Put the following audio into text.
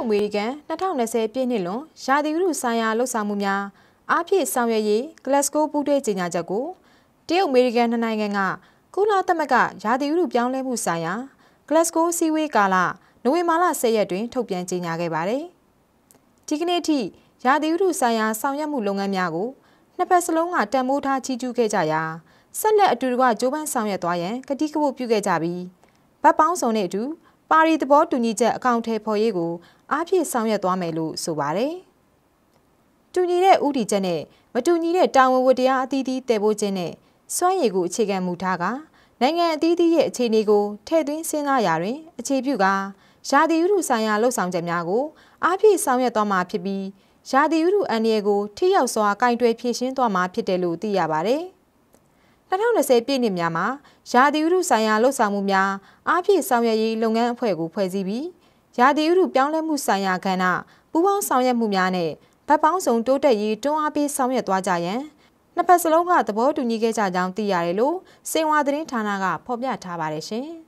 အမေရိကန်2020ပြည့်နှစ်လွန်ရာသီဥတုဆိုင်ရာလှုပ်ဆောင်မှုများအားဖြင့်ဆောင်ရွက်ရေး Glasgow ပူးတွဲကြေညာချက်ကိုတရုတ်အမေရိကန်နှစ်နိုင်ငံကကုလသမဂ္ဂရာသီဥတုပြောင်းလဲမှုဆိုင်ရာ Glasgow စည်းဝေးကာလနိုဝင်ဘာလ10ရက်တွင်ထုတ်ပြန်ကြေညာခဲ့ပါတယ်။ဒီကနေ့ထိရာသီဥတုဆိုင်ရာဆောင်ရွက်မှုလုပ်ငန်းများကိုနှစ်ဖက်စလုံးကတံမိုးထားချီးကျူးခဲ့ကြရာဆက်လက်အတူတကွကြိုးပမ်းဆောင်ရွက်သွားရန်ကတိကဝတ်ပြုခဲ့ကြပြီးဗတ်ပေါင်းစုံနဲ့အတူပါရီသဘောတူညီချက်အကောင့်ထဲဖော်ရေးကိုအားဖြင့်ဆောင်ရွက်သွားမယ်လို့ဆိုပါတယ်။တူညီတဲ့ဥတီချက်နဲ့မတူညီတဲ့တာဝန်ဝတ္တရားအသီးသီးတည်ဖို့ခြင်းနဲ့စွမ်းရည်ကိုအခြေခံမူထားကနိုင်ငံအသီးသီးရဲ့အခြေအနေကိုထည့်သွင်းစဉ်းစားရာတွင်အခြေပြုကရာသီဥတုဆိုင်ရာလှုပ်ဆောင်ချက်များကိုအားဖြင့်ဆောင်ရွက်သွားမှာဖြစ်ပြီးရာသီဥတုအန္တရာယ်ကိုထိရောက်စွာကင်တွယ်ဖြေရှင်းသွားမှာဖြစ်တယ်လို့သိရပါတယ်။2020ပြည့်နှစ်များမှာရာသီဥတုဆိုင်ရာလှုပ်ဆောင်မှုများအားဖြင့်ဆောင်ရွက်ရေးလုပ်ငန်းအဖွဲ့ကိုဖွဲ့စည်းပြီးရာသီဥတုပြောင်းလဲမှုဆိုင်ရာကဏ္ဍပူးပေါင်းဆောင်ရွက်မှုများနဲ့ဗတ်ပေါင်းစုံတိုးတက်ရေးတွန်းအားပေးဆောင်ရွက်သွားကြရန်နှစ်ဖက်စလုံးကသဘောတူညီခဲ့ကြကြောင်းသိရတယ်လို့စေဝါသတင်းဌာနကဖော်ပြထားပါတယ်ရှင်။